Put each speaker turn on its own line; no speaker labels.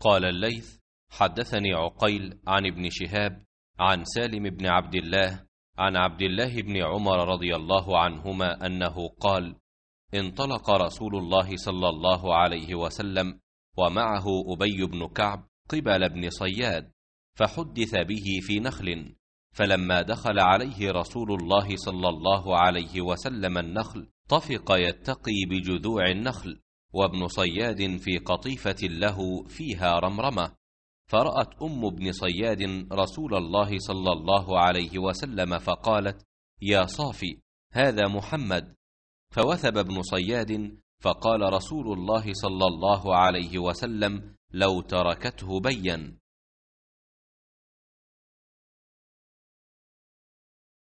قال الليث حدثني
عقيل عن ابن شهاب عن سالم بن عبد الله عن عبد الله بن
عمر رضي الله عنهما أنه قال انطلق رسول الله صلى الله عليه وسلم ومعه أبي بن كعب قبل ابن صياد فحدث به في نخل فلما دخل عليه رسول الله صلى الله عليه وسلم النخل طفق يتقي بجذوع النخل وابن صياد في قطيفة له فيها رمرمة فرأت أم ابن صياد رسول الله صلى الله عليه وسلم فقالت يا صافي هذا محمد فوثب ابن صياد فقال رسول
الله صلى الله عليه وسلم لو تركته بين